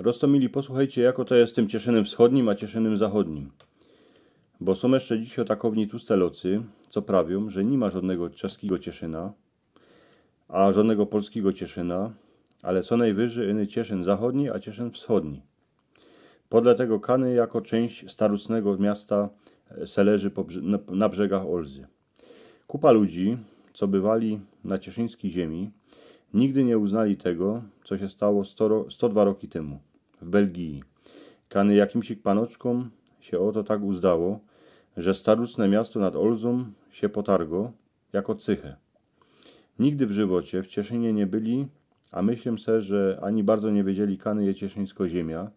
Rostomili, posłuchajcie, jako to jest tym Cieszynem Wschodnim, a Cieszynem Zachodnim. Bo są jeszcze dziś otakowni tłuste locy, co prawią, że nie ma żadnego czeskiego Cieszyna, a żadnego polskiego Cieszyna, ale co najwyżej inny Cieszyn Zachodni, a Cieszyn Wschodni. Podle tego Kany jako część starucnego miasta e, selerzy na brzegach Olzy. Kupa ludzi, co bywali na cieszyńskiej ziemi, nigdy nie uznali tego, co się stało 100, 102 roki temu w Belgii. Kany jakimś panoczkom się oto tak uzdało, że starucne miasto nad Olzą się potargo jako cychę. Nigdy w żywocie w Cieszynie nie byli, a myślę se, że ani bardzo nie wiedzieli Kany je cieszyńsko ziemia,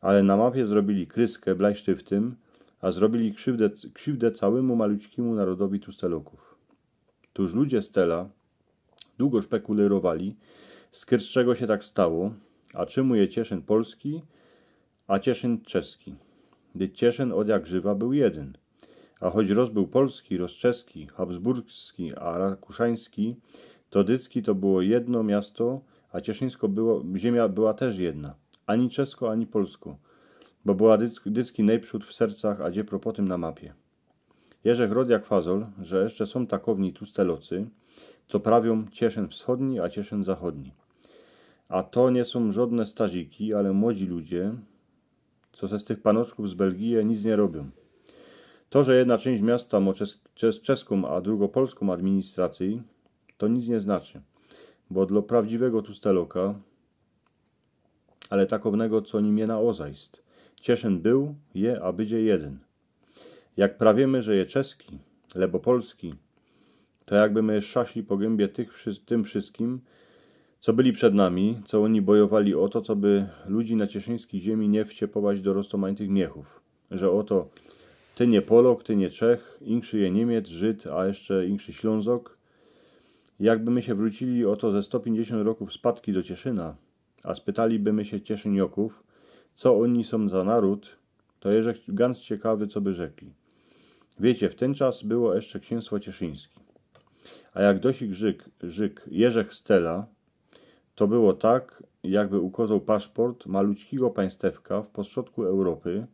ale na mapie zrobili kryskę blajsztywtym, a zrobili krzywdę, krzywdę całemu maluczkiemu narodowi Tusteloków. Tuż ludzie Stela długo szpekulowali, z czego się tak stało, a je Cieszyn polski, a Cieszyn czeski, gdy Cieszyn od jak żywa był jeden. A choć rozbył polski, rozczeski, habsburski, a rakuszański, to dycki to było jedno miasto, a cieszyńsko było, ziemia była też jedna, ani czesko, ani polsko, bo była dyck, dycki najprzód w sercach, a gdzie propotem na mapie. Jerzech Rodiak Fazol, że jeszcze są takowni tu stelocy, co prawią Cieszyn wschodni, a Cieszyn zachodni. A to nie są żadne staziki, ale młodzi ludzie, co ze z tych panoczków z Belgii nic nie robią. To, że jedna część miasta ma czeską, a drugą polską administrację, to nic nie znaczy, bo dla prawdziwego tusteloka, ale takownego, co nim je na ozajst, Cieszyn był, je, a bydzie jeden. Jak prawiemy, że je czeski, lebo polski, to jakby my szaszli po gębie tych, tym wszystkim, co byli przed nami, co oni bojowali o to, co by ludzi na cieszyńskiej ziemi nie wciepować do roztomaitych miechów, że oto ty nie Polok, ty nie Czech, inkrzy je Niemiec, Żyd, a jeszcze inkrzy Ślązok. Jakby my się wrócili oto ze 150 roków spadki do Cieszyna, a spytaliby my się Cieszynioków, co oni są za naród, to Jerzek Gans ciekawy, co by rzekli. Wiecie, w ten czas było jeszcze księstwo cieszyńskie. A jak dosi Grzyk, Żyk Jerzech Stela, to było tak, jakby ukozał paszport malućkiego państewka w pośrodku Europy,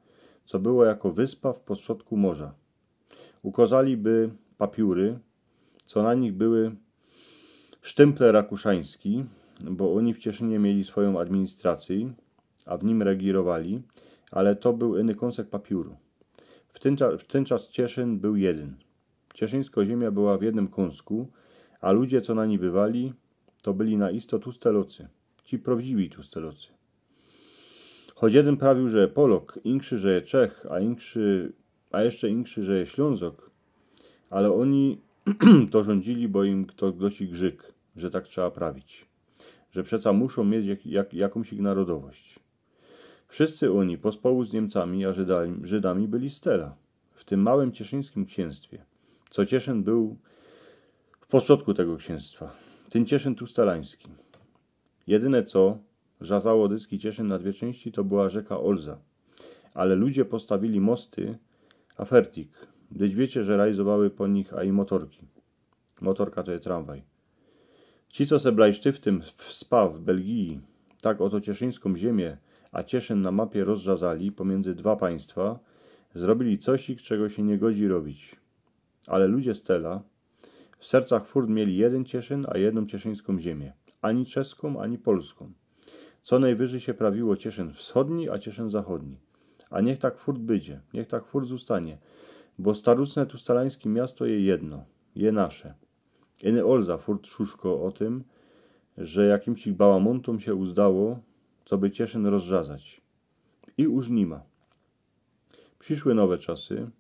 co było jako wyspa w pośrodku morza. Ukozaliby papiury, co na nich były sztymple rakuszański, bo oni w Cieszynie mieli swoją administrację, a w nim regirowali, ale to był inny kąsek papiuru. W ten, w ten czas Cieszyn był jeden. Cieszyńsko ziemia była w jednym kąsku, a ludzie, co na niej bywali, to byli na isto tustelocy, ci prawdziwi tustelocy. Choć jeden prawił, że Polok, inkszy, że Czech, a, inkszy, a jeszcze inkszy, że Ślązok, ale oni to rządzili, bo im kto głosi grzyk, że tak trzeba prawić, że przeca muszą mieć jak, jak, jakąś ich narodowość. Wszyscy oni, pospołu z Niemcami, a Żydami, Żydami byli stela, w tym małym cieszyńskim księstwie, co Cieszyn był w pośrodku tego księstwa. Tym Cieszyn tu stelański. Jedyne co żazało dyski Cieszyn na dwie części to była rzeka Olza. Ale ludzie postawili mosty Afertik, gdyż wiecie, że realizowały po nich a i motorki. Motorka to jest tramwaj. Ci, co se tym w Spa w Belgii, tak oto cieszyńską ziemię, a Cieszyn na mapie rozrzazali pomiędzy dwa państwa, zrobili coś, czego się nie godzi robić. Ale ludzie Stela, w sercach furt mieli jeden Cieszyn, a jedną cieszyńską ziemię, ani czeską, ani polską. Co najwyżej się prawiło Cieszyn wschodni, a Cieszyn zachodni. A niech tak furt będzie, niech tak furt zostanie, bo starucne stalańskie miasto je jedno, je nasze. Inny Olza furt szuszko o tym, że jakimś ich bałamuntom się uzdało, co by Cieszyn rozrzazać. I już nie ma. Przyszły nowe czasy,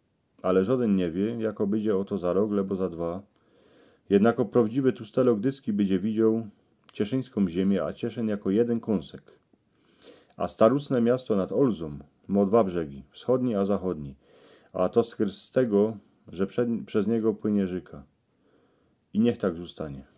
ale żaden nie wie, jako będzie o to za rok, lebo za dwa, Jednako prawdziwy Tustelok Dycki będzie widział cieszyńską ziemię, a cieszeń jako jeden kąsek. A starusne miasto nad Olzum ma dwa brzegi, wschodni a zachodni, a to z tego, że przed, przez niego płynie rzeka. I niech tak zostanie.